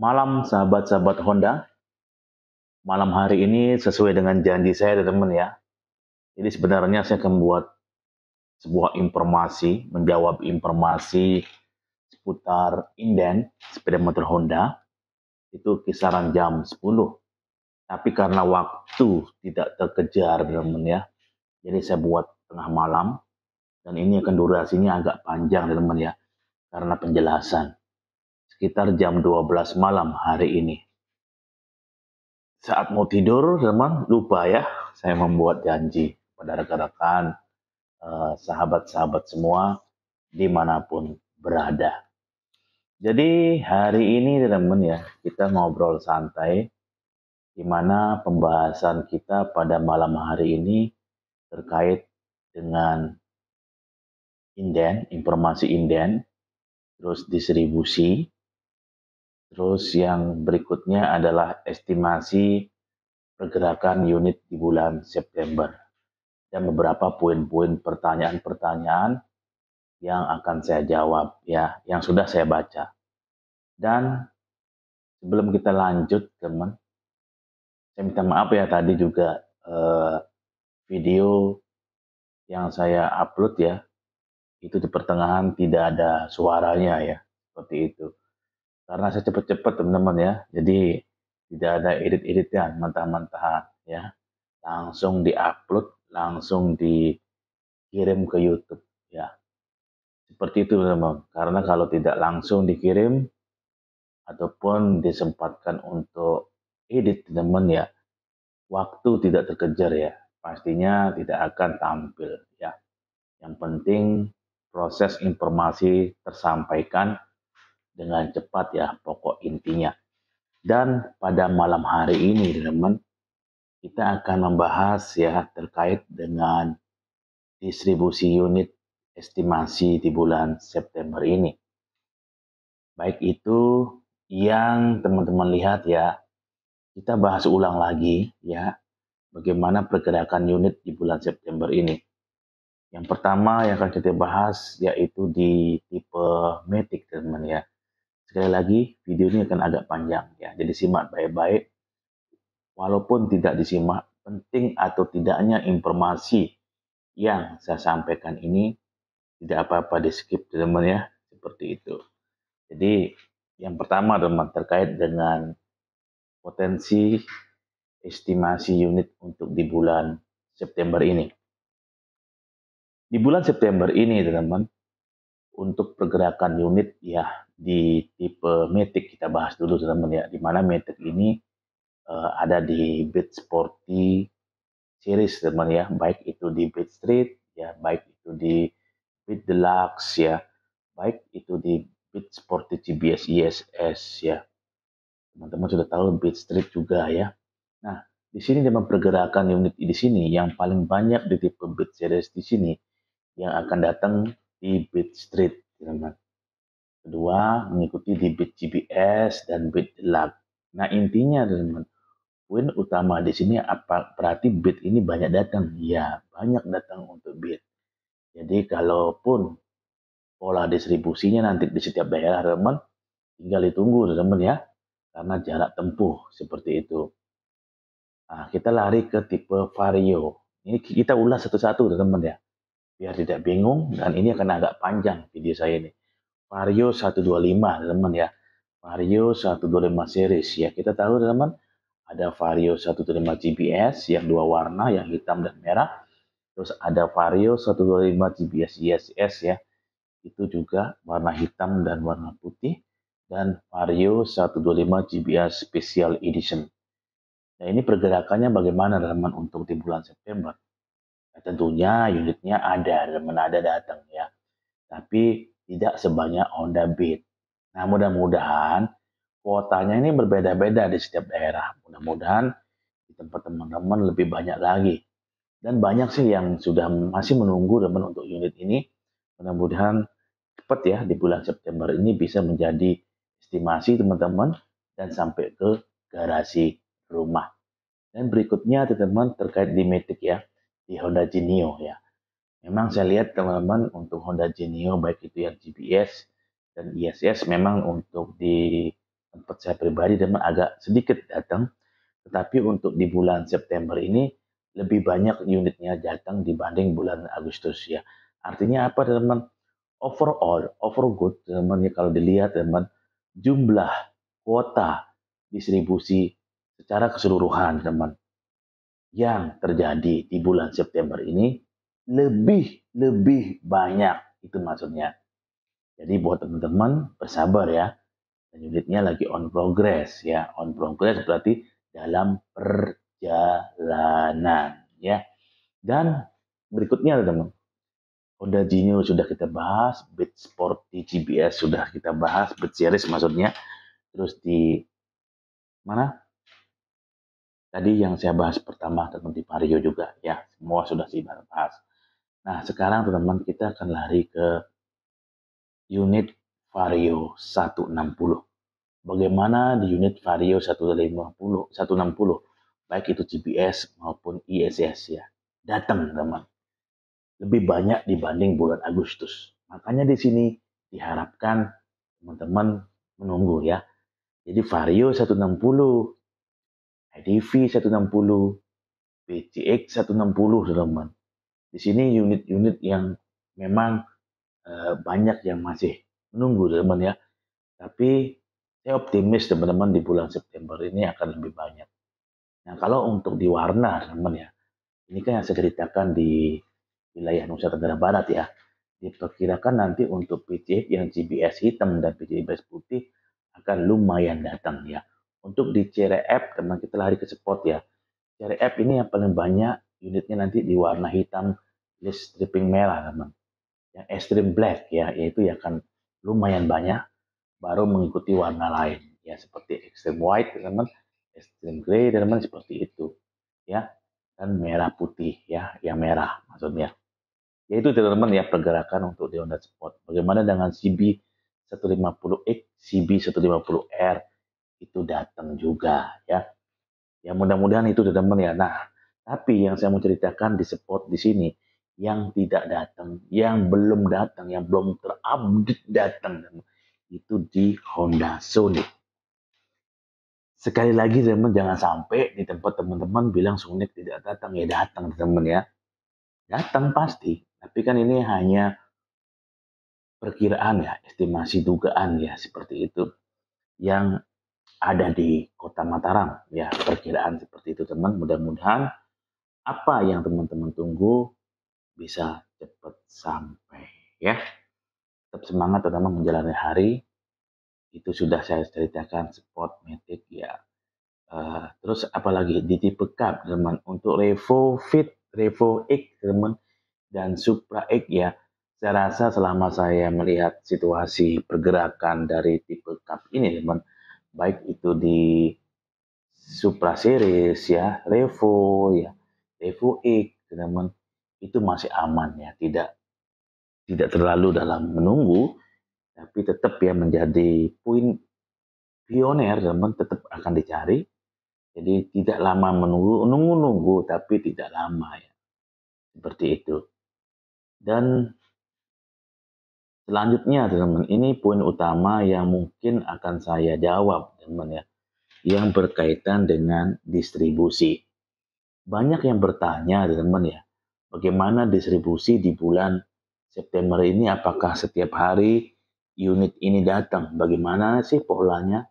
Malam sahabat-sahabat Honda. Malam hari ini sesuai dengan janji saya teman-teman ya. Jadi sebenarnya saya akan membuat sebuah informasi, menjawab informasi seputar inden sepeda motor Honda. Itu kisaran jam 10. Tapi karena waktu tidak terkejar teman-teman ya. Jadi saya buat tengah malam dan ini akan durasinya agak panjang teman-teman ya karena penjelasan sekitar jam 12 malam hari ini. Saat mau tidur, teman, lupa ya, saya membuat janji pada rekan-rekan, eh, sahabat-sahabat semua, dimanapun berada. Jadi hari ini teman ya, kita ngobrol santai, di mana pembahasan kita pada malam hari ini terkait dengan inden, informasi inden, terus distribusi, Terus yang berikutnya adalah estimasi pergerakan unit di bulan September dan beberapa poin-poin pertanyaan-pertanyaan yang akan saya jawab ya, yang sudah saya baca. Dan sebelum kita lanjut, teman, saya minta maaf ya tadi juga eh, video yang saya upload ya, itu di pertengahan tidak ada suaranya ya, seperti itu. Karena saya cepat-cepat teman-teman ya. Jadi tidak ada edit-editnya, mentah-mentahan ya. Langsung diupload, langsung dikirim ke YouTube ya. Seperti itu teman-teman. Karena kalau tidak langsung dikirim ataupun disempatkan untuk edit teman-teman ya, waktu tidak terkejar ya. Pastinya tidak akan tampil ya. Yang penting proses informasi tersampaikan dengan cepat ya pokok intinya. Dan pada malam hari ini teman-teman kita akan membahas ya terkait dengan distribusi unit estimasi di bulan September ini. Baik itu yang teman-teman lihat ya, kita bahas ulang lagi ya bagaimana pergerakan unit di bulan September ini. Yang pertama yang akan kita bahas yaitu di tipe metik teman-teman ya. Sekali lagi, video ini akan agak panjang ya, jadi simak baik-baik. Walaupun tidak disimak, penting atau tidaknya informasi yang saya sampaikan ini tidak apa-apa di skip teman teman ya, seperti itu. Jadi yang pertama teman terkait dengan potensi estimasi unit untuk di bulan September ini. Di bulan September ini, teman-teman, untuk pergerakan unit ya di tipe Matic kita bahas dulu teman-teman ya di mana Matic ini uh, ada di Bit Sporty series teman ya baik itu di Bit Street ya baik itu di Bit Deluxe ya baik itu di Bit Sporty CBS ISS ya teman-teman sudah tahu Bit Street juga ya nah di sini dengan pergerakan unit di sini yang paling banyak di tipe Bit series di sini yang akan datang di Beat Street. teman-teman. Kedua, mengikuti di Beat GPS dan Bit Lab. Nah, intinya, teman-teman, poin utama di sini apa berarti Bit ini banyak datang ya banyak datang untuk Bit. jadi kalaupun pola distribusinya nanti di setiap daerah teman tinggal ditunggu teman ya karena jarak tempuh seperti itu nah, kita lari ke tipe vario ini kita ulas satu-satu teman ya biar tidak bingung dan ini akan agak panjang video saya ini. Mario 125 teman ya. Vario 125 series ya. Kita tahu teman ada Vario 125 gps yang dua warna yang hitam dan merah. Terus ada Vario 125 GPS ISS ya. Itu juga warna hitam dan warna putih dan Vario 125 gps Special Edition. Nah, ini pergerakannya bagaimana teman untuk di bulan September? tentunya unitnya ada dan menada datang ya. Tapi tidak sebanyak Honda Beat. Nah mudah-mudahan kuotanya ini berbeda-beda di setiap daerah. Mudah-mudahan di tempat teman-teman lebih banyak lagi. Dan banyak sih yang sudah masih menunggu teman untuk unit ini. Mudah-mudahan cepat ya di bulan September ini bisa menjadi estimasi teman-teman dan sampai ke garasi rumah. Dan berikutnya teman-teman terkait di metik ya di Honda Genio ya. Memang saya lihat teman-teman untuk Honda Genio baik itu yang GPS dan ISS memang untuk di tempat saya pribadi memang agak sedikit datang. Tetapi untuk di bulan September ini lebih banyak unitnya datang dibanding bulan Agustus ya. Artinya apa teman-teman? Overall, good teman-teman ya, kalau dilihat teman jumlah kuota distribusi secara keseluruhan teman teman yang terjadi di bulan September ini lebih lebih banyak itu maksudnya. Jadi buat teman-teman bersabar ya. Dan unitnya lagi on progress ya. On progress berarti dalam perjalanan ya. Dan berikutnya teman-teman. Honda Genio sudah kita bahas, Beat Sport di GBS sudah kita bahas, Beat Series maksudnya. Terus di mana? Tadi yang saya bahas pertama tentang Vario juga ya, semua sudah saya bahas. Nah, sekarang teman-teman kita akan lari ke unit Vario 160. Bagaimana di unit Vario 150, 160, baik itu GPS maupun ISS ya, datang teman. Lebih banyak dibanding bulan Agustus. Makanya di sini diharapkan teman-teman menunggu ya. Jadi Vario 160 IDV 160, BCX 160 teman-teman. Di sini unit-unit yang memang e, banyak yang masih menunggu teman-teman ya. Tapi saya optimis teman-teman di bulan September ini akan lebih banyak. Nah kalau untuk di warna teman-teman ya, ini kan yang saya ceritakan di wilayah Nusa Tenggara Barat ya. Diperkirakan nanti untuk PCX yang CBS hitam dan PCX putih akan lumayan datang ya untuk di CRF, karena kita lari ke spot ya. CRF ini yang paling banyak unitnya nanti di warna hitam list stripping merah, teman. Yang extreme black ya, yaitu yang akan lumayan banyak baru mengikuti warna lain ya seperti extreme white teman extreme grey teman-teman seperti itu ya dan merah putih ya yang merah maksudnya yaitu teman-teman ya pergerakan untuk di Honda Sport bagaimana dengan CB 150X CB 150R itu datang juga ya. Ya mudah-mudahan itu teman teman ya. Nah, tapi yang saya mau ceritakan di spot di sini yang tidak datang, yang belum datang, yang belum terupdate datang itu di Honda Sonic. Sekali lagi teman jangan sampai di tempat teman-teman bilang Sonic tidak datang ya datang teman ya. Datang pasti, tapi kan ini hanya perkiraan ya, estimasi dugaan ya seperti itu. Yang ada di kota Mataram. Ya, perkiraan seperti itu teman. Mudah-mudahan apa yang teman-teman tunggu bisa cepat sampai ya. Tetap semangat teman menjalani hari. Itu sudah saya ceritakan spot metik ya. Uh, terus apalagi di tipe cup teman untuk Revo Fit, Revo X teman dan Supra X ya. Saya rasa selama saya melihat situasi pergerakan dari tipe cup ini teman baik itu di Supra Series ya, Revo ya, Revo X, teman itu masih aman ya, tidak tidak terlalu dalam menunggu, tapi tetap ya menjadi poin pioner teman tetap akan dicari. Jadi tidak lama menunggu, nunggu-nunggu tapi tidak lama ya. Seperti itu. Dan Selanjutnya, teman-teman, ini poin utama yang mungkin akan saya jawab, teman-teman ya, yang berkaitan dengan distribusi. Banyak yang bertanya, teman-teman ya, bagaimana distribusi di bulan September ini? Apakah setiap hari unit ini datang? Bagaimana sih polanya?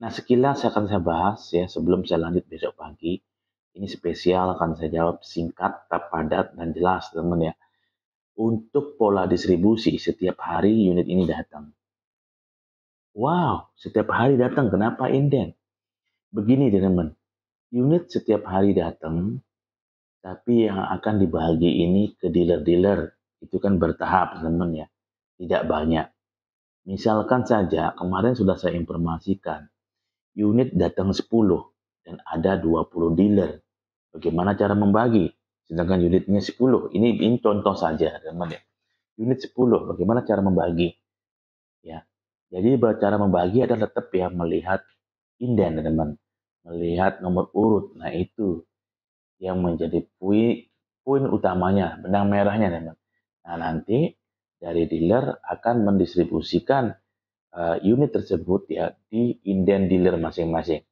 Nah, sekilas saya akan saya bahas ya sebelum saya lanjut besok pagi. Ini spesial akan saya jawab singkat, padat, dan jelas, teman-teman ya untuk pola distribusi setiap hari unit ini datang. Wow, setiap hari datang. Kenapa inden? Begini teman-teman, unit setiap hari datang, tapi yang akan dibagi ini ke dealer-dealer. Itu kan bertahap teman-teman ya, tidak banyak. Misalkan saja kemarin sudah saya informasikan, unit datang 10 dan ada 20 dealer. Bagaimana cara membagi? sedangkan unitnya 10. Ini ini contoh saja, teman ya. Unit 10, bagaimana cara membagi? Ya. Jadi cara membagi adalah tetap ya melihat inden, teman. Melihat nomor urut. Nah, itu yang menjadi poin poin utamanya, benang merahnya, teman. Nah, nanti dari dealer akan mendistribusikan uh, unit tersebut ya di inden dealer masing-masing.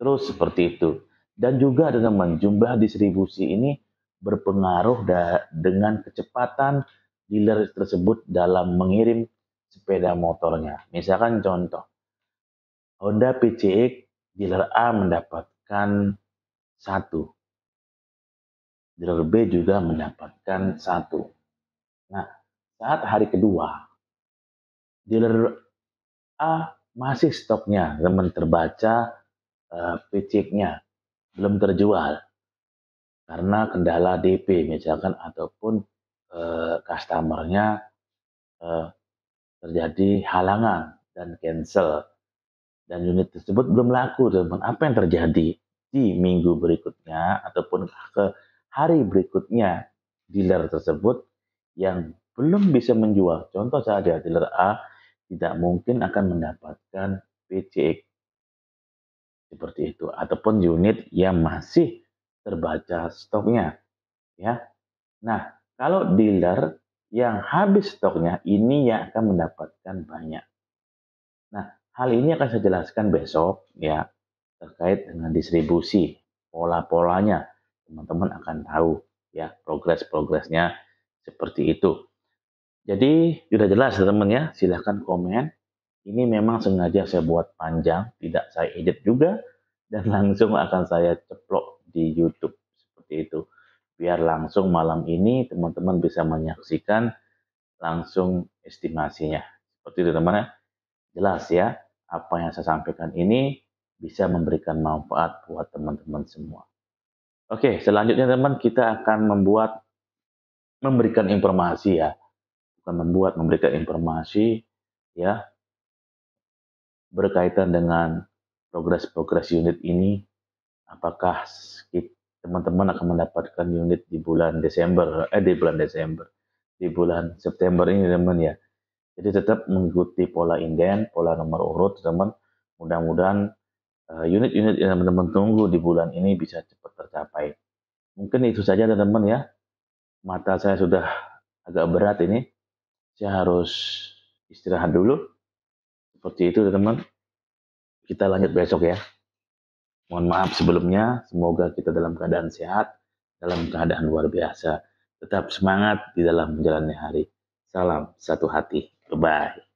Terus seperti itu. Dan juga dengan jumlah distribusi ini berpengaruh dengan kecepatan dealer tersebut dalam mengirim sepeda motornya. Misalkan contoh, Honda PCX dealer A mendapatkan satu, dealer B juga mendapatkan satu. Nah, saat hari kedua, dealer A masih stoknya, teman terbaca uh, eh, PCX-nya belum terjual karena kendala DP misalkan ataupun e, customernya e, terjadi halangan dan cancel dan unit tersebut belum laku teman apa yang terjadi di minggu berikutnya ataupun ke hari berikutnya dealer tersebut yang belum bisa menjual contoh saja dealer A tidak mungkin akan mendapatkan PCX seperti itu ataupun unit yang masih terbaca stoknya. Ya. Nah, kalau dealer yang habis stoknya ini yang akan mendapatkan banyak. Nah, hal ini akan saya jelaskan besok ya terkait dengan distribusi, pola-polanya. Teman-teman akan tahu ya progres-progresnya seperti itu. Jadi sudah jelas teman-teman ya, silahkan komen. Ini memang sengaja saya buat panjang, tidak saya edit juga dan langsung akan saya ceplok di YouTube seperti itu. Biar langsung malam ini teman-teman bisa menyaksikan langsung estimasinya. Seperti itu teman-teman. Ya. Jelas ya, apa yang saya sampaikan ini bisa memberikan manfaat buat teman-teman semua. Oke, selanjutnya teman kita akan membuat memberikan informasi ya. Bukan membuat, memberikan informasi ya berkaitan dengan progres-progres unit ini apakah teman-teman akan mendapatkan unit di bulan Desember eh di bulan Desember di bulan September ini teman ya jadi tetap mengikuti pola inden pola nomor urut teman mudah-mudahan eh, unit-unit yang teman-teman tunggu di bulan ini bisa cepat tercapai mungkin itu saja teman-teman ya mata saya sudah agak berat ini saya harus istirahat dulu seperti itu teman-teman kita lanjut besok ya Mohon maaf sebelumnya, semoga kita dalam keadaan sehat, dalam keadaan luar biasa. Tetap semangat di dalam menjalani hari. Salam satu hati. bye